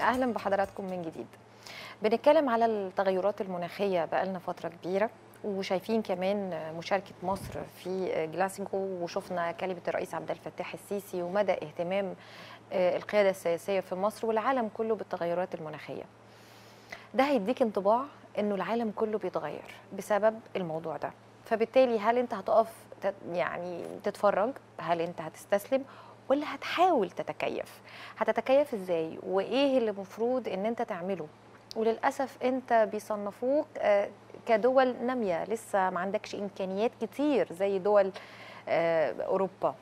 اهلا بحضراتكم من جديد بنتكلم على التغيرات المناخيه بقالنا فتره كبيره وشايفين كمان مشاركه مصر في جلاسكو وشفنا كلمه الرئيس عبد الفتاح السيسي ومدى اهتمام آه، القياده السياسيه في مصر والعالم كله بالتغيرات المناخيه ده هيديك انطباع انه العالم كله بيتغير بسبب الموضوع ده فبالتالي هل انت هتقف يعني تتفرج هل انت هتستسلم ولا هتحاول تتكيف هتتكيف ازاي وايه اللي المفروض ان انت تعمله وللاسف انت بيصنفوك آه، كدول ناميه لسه ما عندكش امكانيات كتير زي دول آه، اوروبا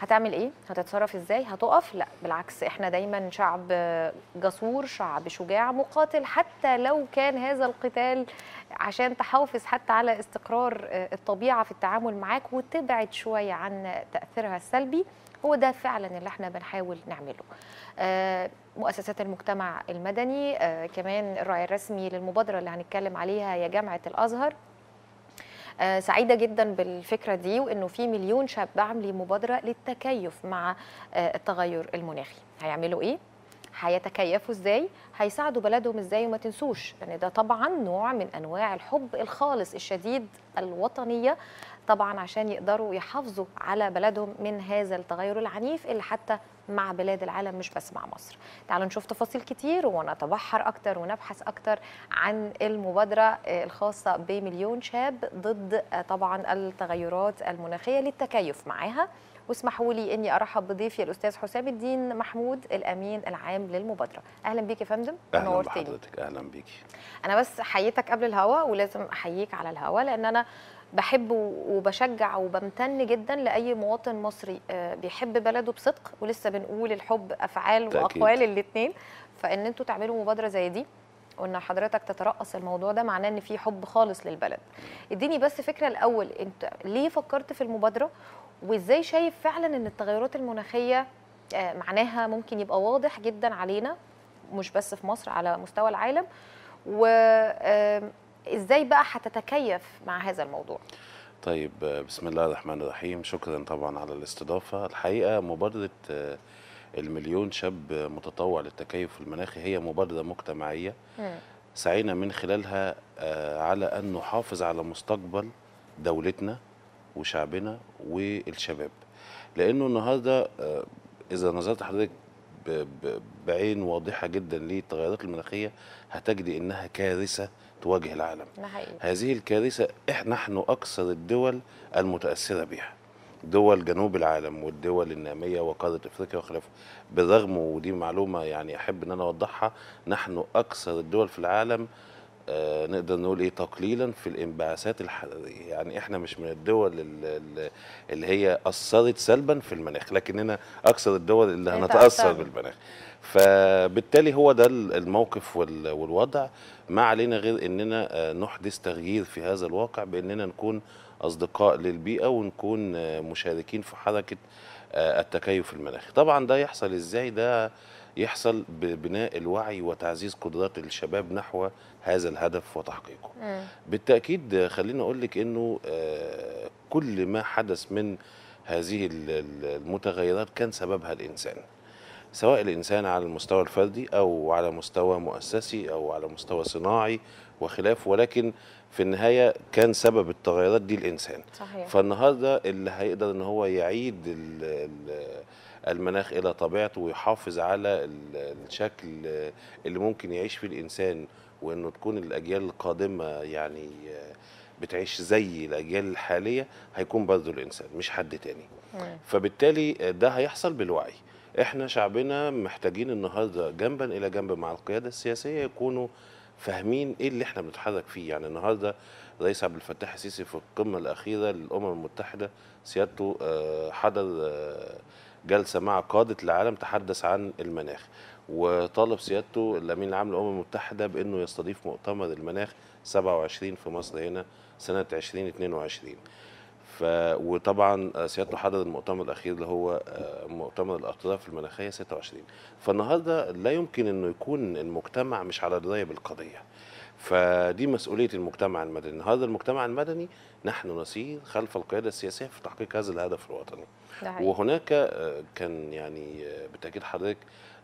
هتعمل ايه هتتصرف ازاي هتقف لا بالعكس احنا دايما شعب جسور شعب شجاع مقاتل حتى لو كان هذا القتال عشان تحافظ حتى على استقرار آه، الطبيعه في التعامل معاك وتبعد شويه عن تاثيرها السلبي هو ده فعلا اللي احنا بنحاول نعمله آه، مؤسسات المجتمع المدني آه، كمان الراعي الرسمي للمبادرة اللي هنتكلم عليها يا جامعة الأزهر آه، سعيده جدا بالفكره دي وانه في مليون شاب عاملين مبادره للتكيف مع التغير المناخي هيعملوا ايه هيتكيفوا ازاي هيساعدوا بلدهم ازاي وما تنسوش ان ده طبعا نوع من انواع الحب الخالص الشديد الوطنيه طبعا عشان يقدروا يحافظوا على بلدهم من هذا التغير العنيف اللي حتى مع بلاد العالم مش بس مع مصر تعالوا نشوف تفاصيل كتير ونتبحر أكتر ونبحث أكتر عن المبادرة الخاصة بمليون شاب ضد طبعا التغيرات المناخية للتكيف معاها واسمحوا لي اني ارحب بضيفي الاستاذ حسام الدين محمود الامين العام للمبادره اهلا بيك يا فندم اهلا بحضرتك اهلا بيكي انا بس حييتك قبل الهوا ولازم احييك على الهوا لان انا بحب وبشجع وبمتن جدا لاي مواطن مصري آه، بيحب بلده بصدق ولسه بنقول الحب افعال واقوال الاثنين فان انتوا تعملوا مبادره زي دي وان حضرتك تترأس الموضوع ده معناه ان في حب خالص للبلد اديني بس فكره الاول انت ليه فكرت في المبادره وازاي شايف فعلا ان التغيرات المناخيه آه، معناها ممكن يبقى واضح جدا علينا مش بس في مصر على مستوى العالم وازاي بقى هتتكيف مع هذا الموضوع طيب آه، بسم الله الرحمن الرحيم شكرا طبعا على الاستضافه الحقيقه مبادره آه، المليون شاب متطوع للتكيف المناخي هي مبادرة مجتمعية سعينا من خلالها آه، على أن نحافظ على مستقبل دولتنا وشعبنا والشباب لأنه النهاردة آه، إذا نظرت حضرتك بعين واضحة جدا للتغيرات المناخية هتجدي إنها كارثة تواجه العالم هذه الكارثة نحن أكثر الدول المتأثرة بها دول جنوب العالم والدول النامية وقارة أفريقيا وخلافه بالرغم ودي معلومة يعني أحب أن أنا أوضحها نحن أكثر الدول في العالم آه، نقدر نقول ايه تقليلا في الانبعاثات الحراريه يعني احنا مش من الدول اللي هي اثرت سلبا في المناخ لكننا اكثر الدول اللي يعني هنتاثر بالمناخ فبالتالي هو ده الموقف والوضع ما علينا غير اننا آه، نحدث تغيير في هذا الواقع باننا نكون اصدقاء للبيئه ونكون مشاركين في حركه آه، التكيف المناخي طبعا ده يحصل ازاي ده يحصل ببناء الوعي وتعزيز قدرات الشباب نحو هذا الهدف وتحقيقه م. بالتاكيد خليني اقول لك انه آه، كل ما حدث من هذه المتغيرات كان سببها الانسان سواء الانسان على المستوى الفردي او على مستوى مؤسسي او على مستوى صناعي وخلاف ولكن في النهايه كان سبب التغيرات دي الانسان صحيح. فالنهارده اللي هيقدر ان هو يعيد المناخ الى طبيعته ويحافظ على الشكل اللي ممكن يعيش فيه الانسان وانه تكون الاجيال القادمه يعني بتعيش زي الاجيال الحاليه هيكون برضه الانسان مش حد تاني مم. فبالتالي ده هيحصل بالوعي احنا شعبنا محتاجين النهارده جنبا الى جنب مع القياده السياسيه يكونوا فاهمين ايه اللي احنا بنتحرك فيه يعني النهارده الرئيس عبد الفتاح السيسي في القمه الاخيره للامم المتحده سيادته آه، حضر آه، جلسه مع قاده العالم تحدث عن المناخ وطالب سيادته الامين العام للامم المتحده بانه يستضيف مؤتمر المناخ 27 في مصر هنا سنه 2022 وطبعا سيادته حضر المؤتمر الاخير اللي هو آه، مؤتمر الاطراف المناخيه 26 فالنهارده لا يمكن انه يكون المجتمع مش على درايه بالقضيه فدي مسؤوليه المجتمع المدني النهارده المجتمع المدني نحن نسير خلف القياده السياسيه في تحقيق هذا الهدف الوطني وهناك آه، كان يعني آه، بالتاكيد حضرتك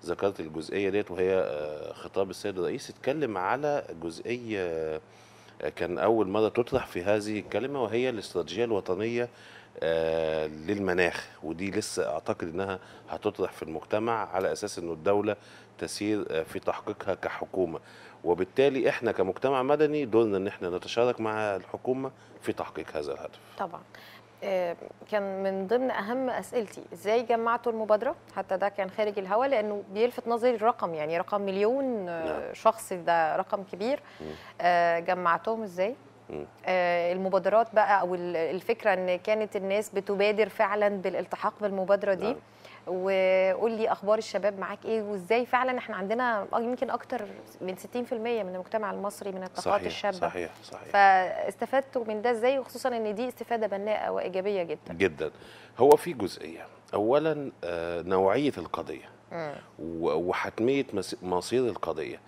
ذكرت الجزئيه ديت وهي خطاب السيد الرئيس اتكلم على جزئيه كان أول مرة تطرح في هذه الكلمة وهي الاستراتيجية الوطنية آه، للمناخ ودي لسه أعتقد أنها هتطرح في المجتمع على أساس أنه الدولة تسير آه، في تحقيقها كحكومة وبالتالي احنا كمجتمع مدني دورنا ان احنا نتشارك مع الحكومه في تحقيق هذا الهدف. طبعا. آه، كان من ضمن اهم اسئلتي ازاي جمعتوا المبادره حتى ده كان خارج الهوا لانه بيلفت نظري الرقم يعني رقم مليون آه، نعم. شخص ده رقم كبير آه، جمعتهم ازاي المبادرات بقى او الفكره ان كانت الناس بتبادر فعلا بالالتحاق بالمبادره دي نعم. وقول لي اخبار الشباب معاك ايه وازاي فعلا احنا عندنا يمكن اكتر من 60% من المجتمع المصري من الطاقات الشابه صحيح صحيح فاستفدتوا من ده ازاي وخصوصا ان دي استفاده بناءه وايجابيه جدا جدا هو في جزئيه اولا آه، نوعيه القضيه وحتميه مصير القضيه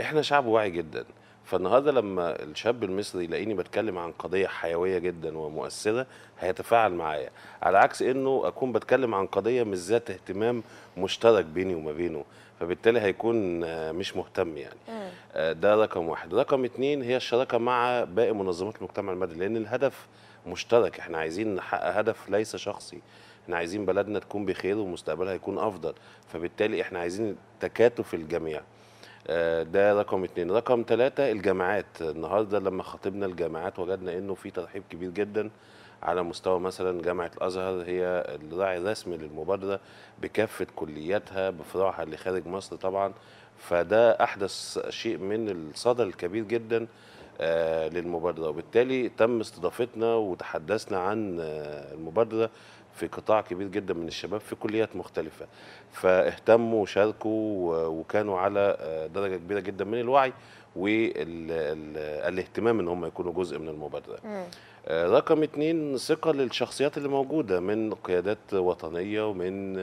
احنا شعب واعي جدا فالنهارده لما الشاب المصري يلاقيني بتكلم عن قضيه حيويه جدا ومؤثره هيتفاعل معايا على عكس انه اكون بتكلم عن قضيه مش ذات اهتمام مشترك بيني وما بينه فبالتالي هيكون مش مهتم يعني آه، ده رقم واحد رقم اتنين هي الشراكه مع باقي منظمات المجتمع المدني لان الهدف مشترك احنا عايزين نحقق هدف ليس شخصي احنا عايزين بلدنا تكون بخير ومستقبلها يكون افضل فبالتالي احنا عايزين تكاتف الجميع آه، ده رقم اتنين رقم ثلاثة الجامعات النهاردة لما خاطبنا الجامعات وجدنا انه في ترحيب كبير جدا على مستوى مثلا جامعة الأزهر هي الراعي الرسمي للمبادرة بكافة كلياتها بفروعها اللي خارج مصر طبعا فده أحدث شيء من الصدى الكبير جدا آه، للمبادرة وبالتالي تم استضافتنا وتحدثنا عن آه، المبادرة في قطاع كبير جدا من الشباب في كليات مختلفة فاهتموا وشاركوا وكانوا على آه، درجة كبيرة جدا من الوعي والاهتمام ان هم يكونوا جزء من المبادرة آه، رقم اثنين ثقة للشخصيات اللي موجودة من قيادات وطنية ومن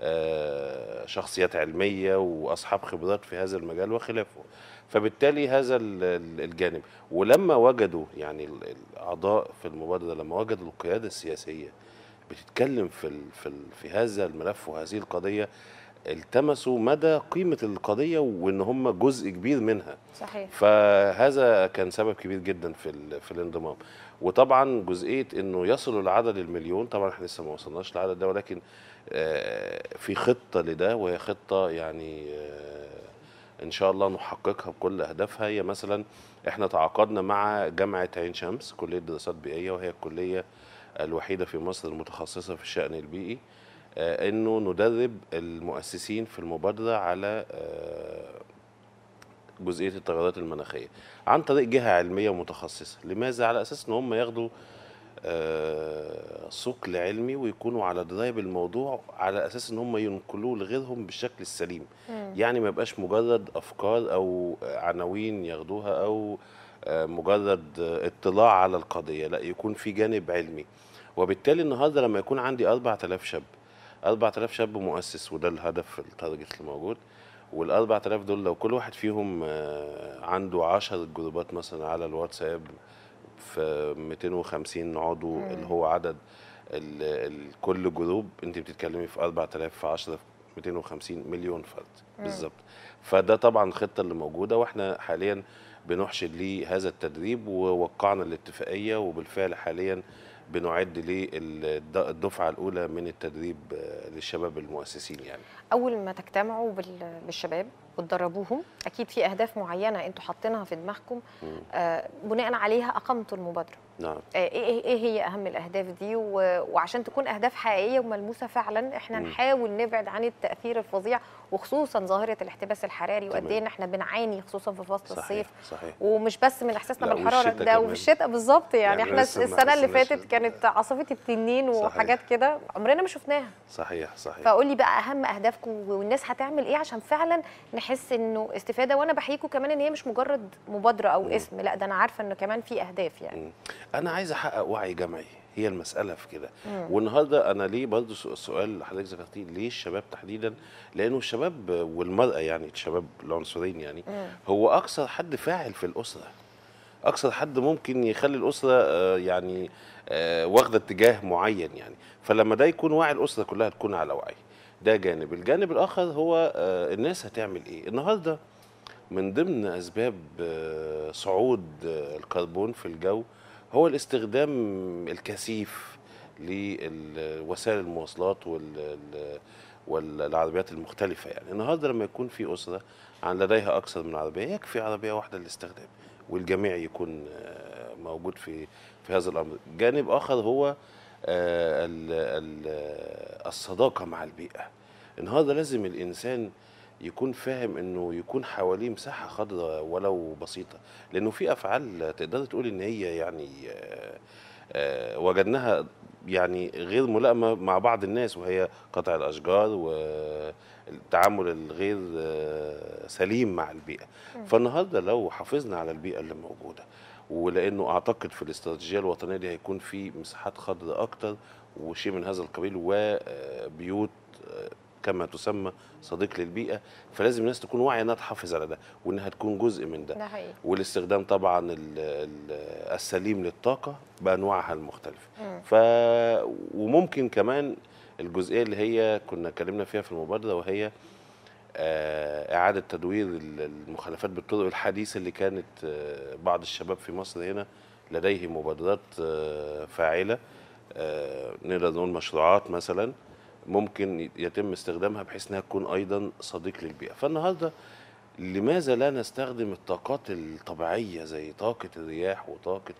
آه، شخصيات علمية وأصحاب خبرات في هذا المجال وخلافه فبالتالي هذا الجانب ولما وجدوا يعني الأعضاء في المبادرة لما وجدوا القيادة السياسية بتتكلم في الـ في الـ في هذا الملف وهذه القضيه التمسوا مدى قيمه القضيه وان هم جزء كبير منها صحيح فهذا كان سبب كبير جدا في في الانضمام وطبعا جزئيه انه يصلوا لعدد المليون طبعا احنا لسه ما وصلناش للعدد ده ولكن آه، في خطه لده وهي خطه يعني آه، ان شاء الله نحققها بكل اهدافها هي مثلا احنا تعاقدنا مع جامعه عين شمس كليه دراسات بيئيه وهي الكليه الوحيده في مصر المتخصصه في الشان البيئي آه، انه ندرب المؤسسين في المبادره على آه، جزئيه التغيرات المناخيه عن طريق جهه علميه متخصصه لماذا على اساس ان هم ياخدوا ثقل آه، علمي ويكونوا على درايه بالموضوع على اساس ان هم ينقلوه لغيرهم بالشكل السليم م. يعني ما يبقاش مجرد افكار او عناوين ياخدوها او مجرد اطلاع على القضيه لا يكون في جانب علمي وبالتالي النهارده لما يكون عندي 4000 شاب 4000 شاب مؤسس وده الهدف التارجت اللي موجود وال 4000 دول لو كل واحد فيهم آه، عنده 10 جروبات مثلا على الواتساب في 250 عضو مم. اللي هو عدد الـ الـ كل جروب انت بتتكلمي في 4000 في 10 في 250 مليون فرد بالظبط فده طبعا الخطه اللي موجوده واحنا حاليا بنحشد لهذا التدريب ووقعنا الاتفاقيه وبالفعل حاليا بنعد للدفعه الاولى من التدريب آه، للشباب المؤسسين يعني اول ما تجتمعوا بالشباب وتدربوهم اكيد في اهداف معينه انتوا حاطينها في دماغكم آه، بناء عليها اقمتوا المبادره نعم آه، إيه،, ايه ايه هي اهم الاهداف دي وعشان تكون اهداف حقيقيه وملموسه فعلا احنا مم. نحاول نبعد عن التاثير الفظيع وخصوصا ظاهره الاحتباس الحراري وقد ايه احنا بنعاني خصوصا في فصل صحيح. الصيف صحيح. ومش بس من احساسنا بالحراره ده وفي الشتاء بالظبط يعني, يعني احنا السنه اللي فاتت كانت عاصفه التنين وحاجات كده عمرنا ما شفناها صحيح صحيح فقول لي بقى اهم اهدافكم والناس هتعمل ايه عشان فعلا نحس انه استفاده وانا بحييكم كمان ان هي مش مجرد مبادره او مم. اسم لا ده انا عارفه انه كمان في اهداف يعني مم. انا عايز احقق وعي جمعي هي المساله في كده والنهارده انا ليه برضه السؤال اللي حضرتك ذكرتيه ليه الشباب تحديدا لانه الشباب والمراه يعني الشباب العنصرين يعني مم. هو اكثر حد فاعل في الاسره اكثر حد ممكن يخلي الاسره آه، يعني آه، واخده اتجاه معين يعني فلما ده يكون وعي الاسره كلها تكون على وعي ده جانب الجانب الاخر هو آه، الناس هتعمل ايه النهارده من ضمن اسباب صعود الكربون في الجو هو الاستخدام الكثيف لوسائل المواصلات وال والعربيات المختلفة يعني النهارده لما يكون في أسرة عن لديها أكثر من عربية يكفي عربية واحدة للاستخدام والجميع يكون آه، موجود في في هذا الأمر جانب آخر هو آه، الصداقة مع البيئة النهارده لازم الإنسان يكون فاهم انه يكون حواليه مساحه خضراء ولو بسيطه لانه في افعال تقدر تقول ان هي يعني آه، آه، وجدناها يعني غير ملائمه مع بعض الناس وهي قطع الاشجار والتعامل الغير آه، سليم مع البيئه فالنهارده لو حافظنا على البيئه اللي موجوده ولانه اعتقد في الاستراتيجيه الوطنيه دي هيكون في مساحات خضراء اكتر وشيء من هذا القبيل وبيوت كما تسمى صديق للبيئه فلازم الناس تكون واعيه انها تحافظ على ده وانها تكون جزء من ده, ده حقيقي. والاستخدام طبعا السليم للطاقه بانواعها المختلفه ف وممكن كمان الجزئيه اللي هي كنا اتكلمنا فيها في المبادره وهي آه، اعاده تدوير المخالفات بالطرق الحديثه اللي كانت آه، بعض الشباب في مصر هنا لديه مبادرات آه، فاعله نقدر نقول مشروعات مثلا ممكن يتم استخدامها بحيث انها تكون ايضا صديق للبيئه فالنهارده لماذا لا نستخدم الطاقات الطبيعيه زي طاقه الرياح وطاقه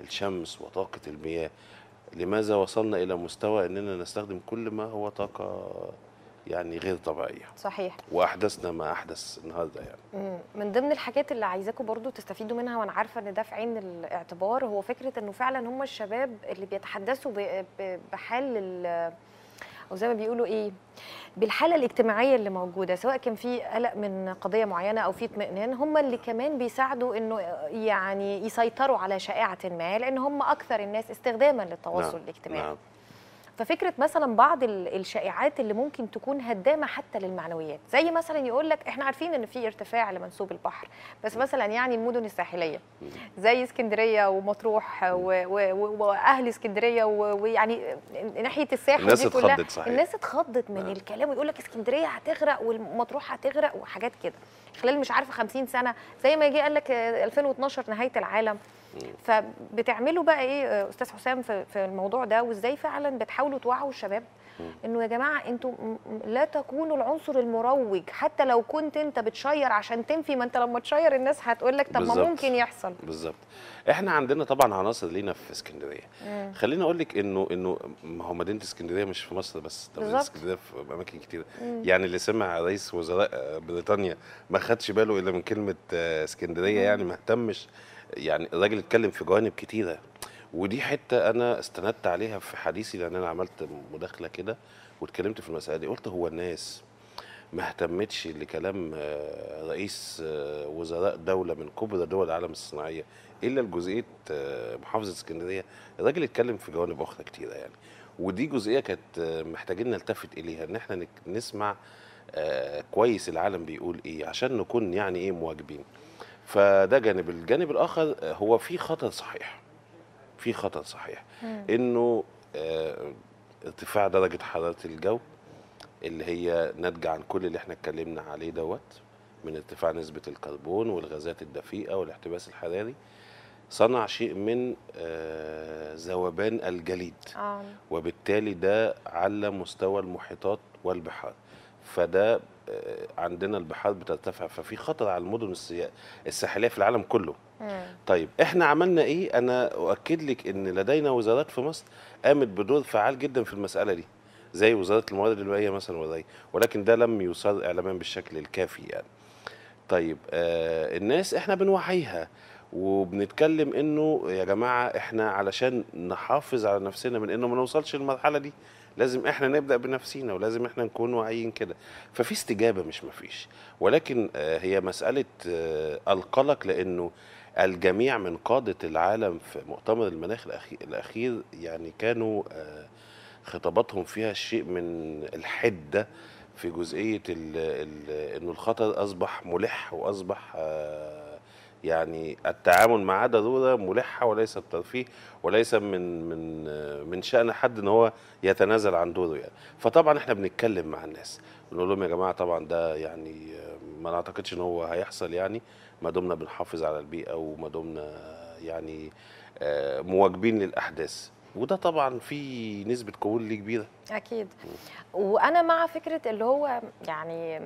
الشمس وطاقه المياه لماذا وصلنا الى مستوى اننا نستخدم كل ما هو طاقه يعني غير طبيعيه صحيح واحدثنا ما احدث النهارده يعني من ضمن الحاجات اللي عايزاكم برضو تستفيدوا منها وانا عارفه ان ده في عين الاعتبار هو فكره انه فعلا هم الشباب اللي بيتحدثوا بحال او زي ما بيقولوا ايه بالحاله الاجتماعيه اللي موجوده سواء كان في قلق من قضيه معينه او في اطمئنان هم اللي كمان بيساعدوا انه يعني يسيطروا على شائعه ما لان هم اكثر الناس استخداما للتواصل نعم. الاجتماعي نعم. ففكره مثلا بعض الشائعات اللي ممكن تكون هدامه حتى للمعنويات زي مثلا يقول لك احنا عارفين ان في ارتفاع لمنسوب البحر بس مثلا يعني المدن الساحليه زي اسكندريه ومطروح واهل اسكندريه ويعني ناحيه الساحل الناس دي كلها اتخضت صحيح. الناس اتخضت من آه. الكلام ويقول لك اسكندريه هتغرق والمطروح هتغرق وحاجات كده خلال مش عارفه 50 سنه زي ما جه قال لك 2012 آه، نهايه العالم فبتعملوا بقى ايه استاذ حسام في الموضوع ده وازاي فعلا بتحاولوا توعوا الشباب انه يا جماعه انتوا لا تكونوا العنصر المروج حتى لو كنت انت بتشير عشان تنفي ما انت لما تشير الناس هتقول لك طب ما ممكن يحصل بالظبط احنا عندنا طبعا عناصر لينا في اسكندريه خليني اقول لك انه انه ما هو مدينه اسكندريه مش في مصر بس طب اسكندريه في اماكن كتير مم. يعني اللي سمع رئيس وزراء بريطانيا ما خدش باله الا من كلمه آه، اسكندريه يعني ما اهتمش يعني الراجل اتكلم في جوانب كتيره ودي حته انا استندت عليها في حديثي لان انا عملت مداخله كده واتكلمت في المساله دي قلت هو الناس ما اهتمتش لكلام آه، رئيس آه، وزراء دوله من كبرى دول العالم الصناعيه الا لجزئيه آه، محافظه اسكندريه الراجل اتكلم في جوانب اخرى كتيره يعني ودي جزئيه كانت محتاجين نلتفت اليها ان احنا نسمع كويس العالم بيقول ايه عشان نكون يعني ايه مواجبين فده جانب الجانب الاخر هو في خطر صحيح في خطر صحيح مم. انه آه ارتفاع درجه حراره الجو اللي هي ناتجه عن كل اللي احنا اتكلمنا عليه دوت من ارتفاع نسبه الكربون والغازات الدفيئه والاحتباس الحراري صنع شيء من آه ذوبان الجليد آه. وبالتالي ده على مستوى المحيطات والبحار فده آه، عندنا البحار بترتفع ففي خطر على المدن الساحليه في العالم كله مم. طيب احنا عملنا ايه انا اؤكد لك ان لدينا وزارات في مصر قامت بدور فعال جدا في المساله دي زي وزاره الموارد المائيه مثلا وزي ولكن ده لم يصار اعلاميا بالشكل الكافي يعني طيب آه الناس احنا بنوعيها وبنتكلم انه يا جماعه احنا علشان نحافظ على نفسنا من انه ما نوصلش للمرحله دي لازم احنا نبدا بنفسينا ولازم احنا نكون واعيين كده ففي استجابه مش مفيش ولكن آه، هي مساله آه، القلق لانه الجميع من قاده العالم في مؤتمر المناخ الاخير يعني كانوا آه، خطاباتهم فيها شيء من الحده في جزئيه انه الخطر اصبح ملح واصبح يعني التعامل مع ضروره ملحه وليست ترفيه وليس من من من شان حد ان هو يتنازل عن دوره يعني فطبعا احنا بنتكلم مع الناس بنقول لهم يا جماعه طبعا ده يعني ما نعتقدش ان هو هيحصل يعني ما دمنا بنحافظ على البيئه وما دمنا يعني آه، مواكبين للاحداث وده طبعا في نسبه قبول ليه كبيره اكيد وانا مع فكره اللي هو يعني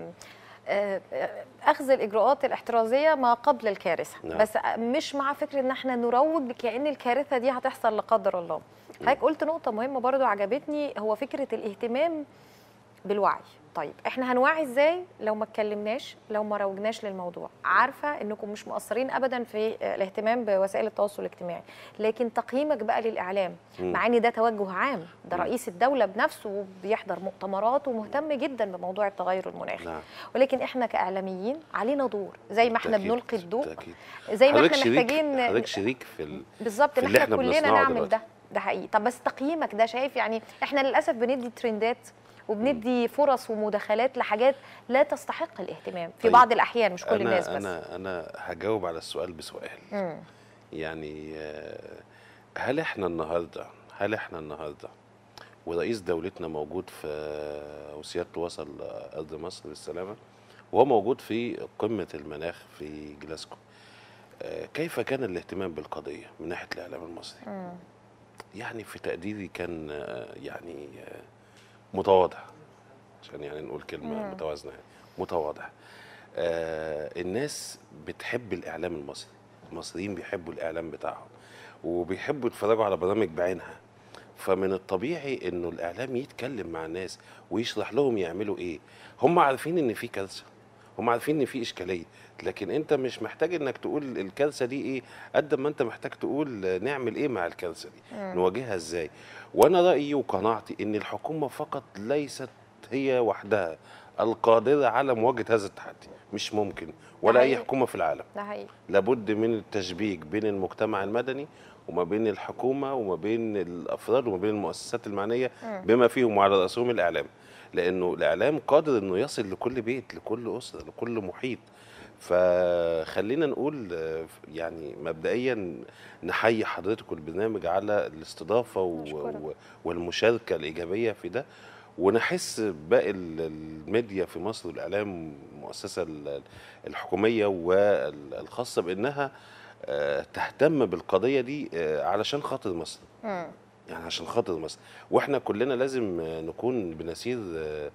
آه، آه، اخذ الاجراءات الاحترازيه ما قبل الكارثه نعم. بس مش مع فكره ان احنا نروج كان الكارثه دي هتحصل لا قدر الله حضرتك قلت نقطه مهمه برضو عجبتني هو فكره الاهتمام بالوعي طيب احنا هنوعي ازاي لو ما اتكلمناش لو ما روجناش للموضوع عارفه انكم مش مقصرين ابدا في آه، الاهتمام بوسائل التواصل الاجتماعي لكن تقييمك بقى للاعلام مع ان ده توجه عام ده رئيس الدوله بنفسه بيحضر مؤتمرات ومهتم جدا بموضوع التغير المناخي نعم. ولكن احنا كاعلاميين علينا دور زي ما احنا بنلقي الضوء زي ما احنا محتاجين حضرتك شريك في ال... بالظبط ان احنا كلنا نعمل ده ده حقيقي طب بس تقييمك ده شايف يعني احنا للاسف بندي ترندات وبندي فرص ومداخلات لحاجات لا تستحق الاهتمام في طيب بعض الاحيان مش كل الناس بس انا انا هجاوب على السؤال بسؤال مم. يعني آه، هل احنا النهارده هل احنا النهارده ورئيس دولتنا موجود في وسيادته وصل ارض مصر للسلامه وهو موجود في قمه المناخ في جلاسكو آه، كيف كان الاهتمام بالقضيه من ناحيه الاعلام المصري؟ مم. يعني في تقديري كان آه، يعني متواضع عشان يعني نقول كلمه مم. متوازنه يعني متواضع آه الناس بتحب الاعلام المصري المصريين بيحبوا الاعلام بتاعهم وبيحبوا يتفرجوا على برامج بعينها فمن الطبيعي انه الاعلام يتكلم مع الناس ويشرح لهم يعملوا ايه هم عارفين ان في كارثه هم عارفين ان في اشكاليه لكن انت مش محتاج انك تقول الكارثه دي ايه قد ما انت محتاج تقول نعمل ايه مع الكارثه دي مم. نواجهها ازاي وانا رايي وقناعتي ان الحكومه فقط ليست هي وحدها القادره على مواجهه هذا التحدي مش ممكن ولا اي حكومه في العالم ده حقيقي. لابد من التشبيك بين المجتمع المدني وما بين الحكومه وما بين الافراد وما بين المؤسسات المعنيه بما فيهم وعلى راسهم الاعلام لانه الاعلام قادر انه يصل لكل بيت لكل اسره لكل محيط فخلينا نقول يعني مبدئيا نحيي حضرتك والبرنامج على الاستضافه و... والمشاركه الايجابيه في ده ونحس باقي الميديا في مصر والاعلام المؤسسه الحكوميه والخاصه بانها آه، تهتم بالقضيه دي آه، علشان خاطر مصر. يعني عشان خاطر مصر واحنا كلنا لازم نكون بنسير آه،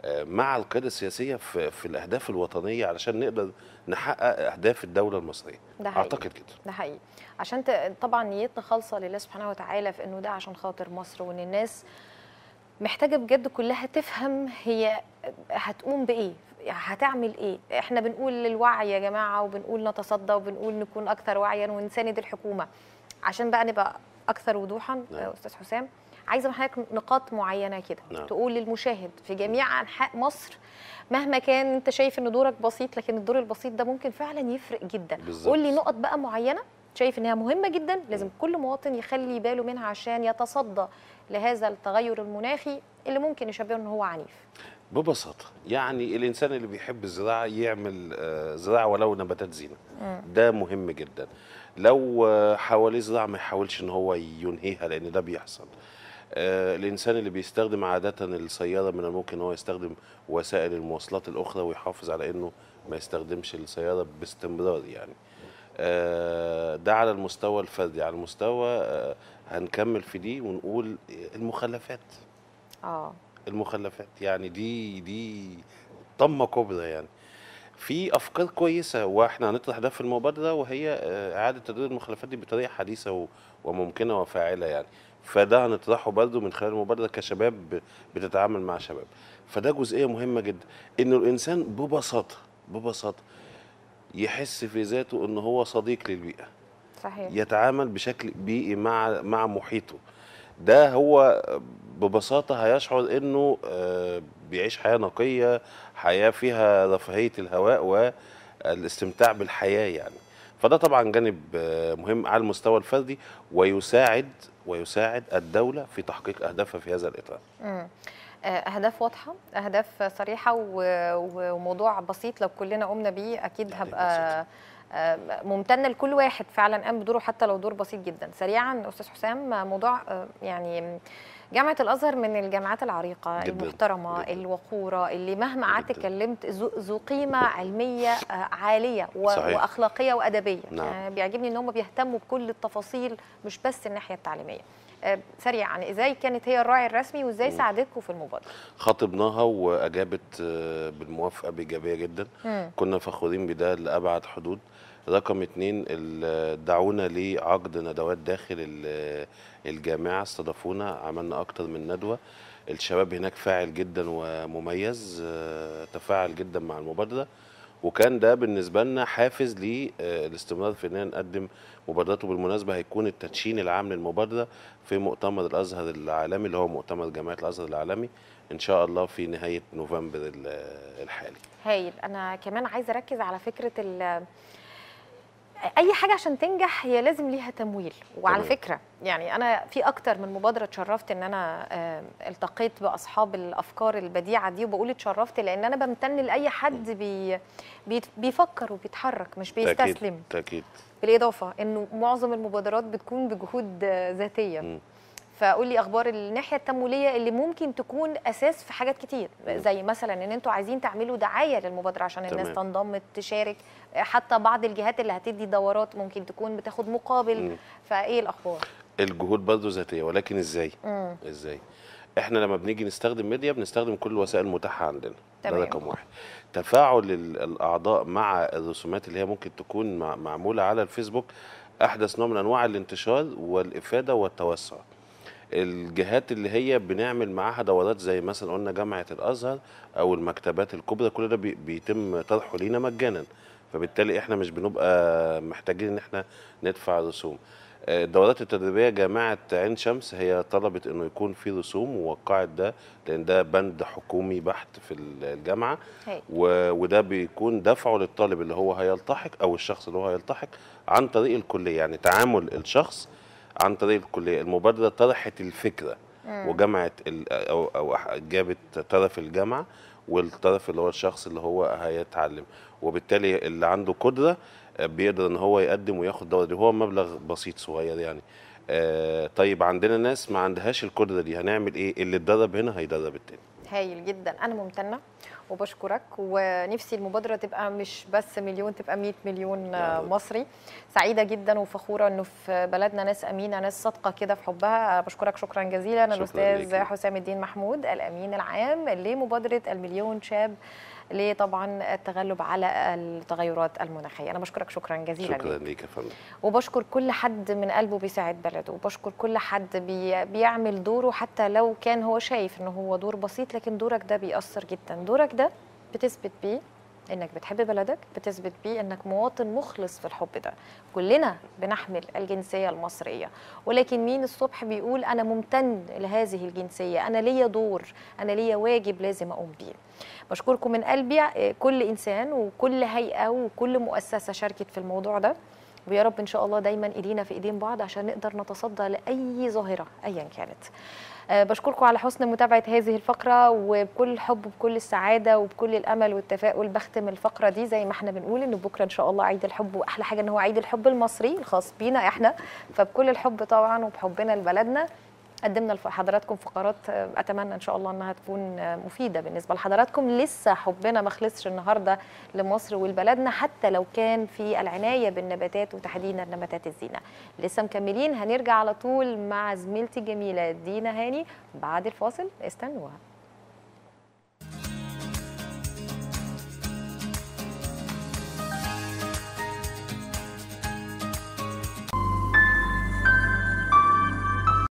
آه، مع القياده السياسيه في, في الاهداف الوطنيه علشان نقدر نحقق اهداف الدوله المصريه ده حقيقي. اعتقد كده ده حقيقي عشان طبعا نيتنا خالصه لله سبحانه وتعالى في انه ده عشان خاطر مصر وان الناس محتاجه بجد كلها تفهم هي هتقوم بايه يعني هتعمل ايه احنا بنقول للوعي يا جماعه وبنقول نتصدى وبنقول نكون اكثر وعيا ونساند الحكومه عشان بقى نبقى اكثر وضوحا نعم. آه، استاذ حسام عايزه من حضرتك نقاط معينه كده نعم. تقول للمشاهد في جميع انحاء مصر مهما كان انت شايف ان دورك بسيط لكن الدور البسيط ده ممكن فعلا يفرق جدا بالزبط. قول لي نقط بقى معينه شايف انها مهمه جدا لازم كل مواطن يخلي باله منها عشان يتصدى لهذا التغير المناخي اللي ممكن يشبهه ان هو عنيف ببساطه يعني الانسان اللي بيحب الزراعه يعمل آه، زراعه ولو نباتات زينه ده مهم جدا لو آه، حواليه صداع ما يحاولش ان هو ينهيها لان ده بيحصل آه، الانسان اللي بيستخدم عاده السياره من الممكن ان هو يستخدم وسائل المواصلات الاخرى ويحافظ على انه ما يستخدمش السياره باستمرار يعني آه، ده على المستوى الفردي على المستوى هنكمل في دي ونقول المخلفات اه المخلفات يعني دي دي طمه كبرى يعني في افكار كويسه واحنا هنطرح ده في المبادره وهي آه، اعاده تدوير المخلفات دي بطريقه حديثه وممكنه وفاعله يعني فده هنطرحه برضه من خلال المبادره كشباب بتتعامل مع شباب فده جزئيه مهمه جدا انه الانسان ببساطه ببساطه يحس في ذاته ان هو صديق للبيئه صحيح يتعامل بشكل بيئي مع مع محيطه ده هو ببساطه هيشعر انه آه، بيعيش حياه نقيه حياه فيها رفاهيه الهواء والاستمتاع بالحياه يعني فده طبعا جانب آه، مهم على المستوى الفردي ويساعد ويساعد الدوله في تحقيق اهدافها في هذا الاطار. آه، اهداف واضحه اهداف صريحه وموضوع بسيط لو كلنا قمنا بيه اكيد يعني هبقى بسيطة. آه، ممتنه لكل واحد فعلا قام بدوره حتى لو دور بسيط جدا سريعا استاذ حسام موضوع آه، يعني جامعه الازهر من الجامعات العريقه جداً المحترمه جداً الوقوره اللي مهما قعدت اتكلمت ذو قيمه علميه آه، عاليه صحيح. واخلاقيه وادبيه نعم. يعني بيعجبني ان هم بيهتموا بكل التفاصيل مش بس الناحيه التعليميه سريعا يعني ازاي كانت هي الراعي الرسمي وازاي ساعدتكم في المبادره خاطبناها واجابت بالموافقه بايجابيه جدا كنا فخورين بده لابعد حدود رقم اتنين دعونا لعقد ندوات داخل الجامعة استضافونا عملنا أكتر من ندوة الشباب هناك فاعل جدا ومميز آه، تفاعل جدا مع المبادرة وكان ده بالنسبة لنا حافز للاستمرار آه، في أننا نقدم مبادرات وبالمناسبة هيكون التدشين العام للمبادرة في مؤتمر الأزهر العالمي اللي هو مؤتمر جامعة الأزهر العالمي ان شاء الله في نهايه نوفمبر الحالي هايل انا كمان عايزه اركز على فكره اي حاجه عشان تنجح هي لازم ليها تمويل وعلى طبعا. فكره يعني انا في اكتر من مبادره اتشرفت ان انا التقيت باصحاب الافكار البديعه دي وبقول اتشرفت لان انا بمتن لاي حد بي بيفكر وبيتحرك مش بيستسلم تاكيد بالاضافه انه معظم المبادرات بتكون بجهود ذاتيه م. فقول لي اخبار الناحيه التمويليه اللي ممكن تكون اساس في حاجات كتير زي مثلا ان انتوا عايزين تعملوا دعايه للمبادره عشان الناس تمام. تنضم تشارك حتى بعض الجهات اللي هتدي دورات ممكن تكون بتاخد مقابل م. فايه الاخبار الجهود برضه ذاتيه ولكن ازاي م. ازاي احنا لما بنيجي نستخدم ميديا بنستخدم كل الوسائل المتاحه عندنا تمام. ده رقم واحد تفاعل الاعضاء مع الرسومات اللي هي ممكن تكون معموله على الفيسبوك احدث نوع من انواع الانتشار والافاده والتوسع الجهات اللي هي بنعمل معاها دورات زي مثلا قلنا جامعه الازهر او المكتبات الكبرى كل ده بيتم طرحه لينا مجانا فبالتالي احنا مش بنبقى محتاجين ان احنا ندفع رسوم آه، الدورات التدريبيه جامعه عين شمس هي طلبت انه يكون في رسوم ووقعت ده لان ده بند حكومي بحت في الجامعه و... وده بيكون دفعه للطالب اللي هو هيلتحق او الشخص اللي هو هيلتحق عن طريق الكليه يعني تعامل الشخص عن طريق الكليه المبادره طرحت الفكره مم. وجمعت او او جابت طرف الجامعه والطرف اللي هو الشخص اللي هو هيتعلم وبالتالي اللي عنده قدره آه، بيقدر ان هو يقدم وياخد الدوره دي هو مبلغ بسيط صغير يعني آه طيب عندنا ناس ما عندهاش القدره دي هنعمل ايه اللي اتدرب هنا هيدرب التاني هايل جدا انا ممتنه وبشكرك ونفسي المبادره تبقى مش بس مليون تبقى 100 مليون آه، يعني مصري سعيده جدا وفخوره انه في بلدنا ناس امينه ناس صادقه كده في حبها بشكرك شكرا جزيلا شكرا الاستاذ حسام الدين محمود الامين العام لمبادره المليون شاب لطبعا التغلب على التغيرات المناخيه انا بشكرك شكرا جزيلا شكرا ليك يا فندم وبشكر كل حد من قلبه بيساعد بلده وبشكر كل حد بي بيعمل دوره حتى لو كان هو شايف ان هو دور بسيط لكن دورك ده بيأثر جدا دورك ده بتثبت بيه انك بتحب بلدك بتثبت بيه انك مواطن مخلص في الحب ده كلنا بنحمل الجنسيه المصريه ولكن مين الصبح بيقول انا ممتن لهذه الجنسيه انا ليا دور انا ليا واجب لازم اقوم بيه بشكركم من قلبي آه، كل انسان وكل هيئه وكل مؤسسه شاركت في الموضوع ده ويا رب ان شاء الله دايما ايدينا في ايدين بعض عشان نقدر نتصدى لاي ظاهره ايا كانت آه، بشكركم على حسن متابعة هذه الفقرة وبكل حب وبكل السعادة وبكل الأمل والتفاؤل بختم الفقرة دي زي ما احنا بنقول إن بكرة إن شاء الله عيد الحب وأحلى حاجة إن هو عيد الحب المصري الخاص بينا احنا فبكل الحب طبعا وبحبنا لبلدنا قدمنا لحضراتكم فقرات آه، اتمنى ان شاء الله انها تكون آه، مفيده بالنسبه لحضراتكم لسه حبنا ما خلصش النهارده لمصر ولبلدنا حتى لو كان في العنايه بالنباتات وتحديدا نباتات الزينه لسه مكملين هنرجع على طول مع زميلتي الجميله دينا هاني بعد الفاصل استنوها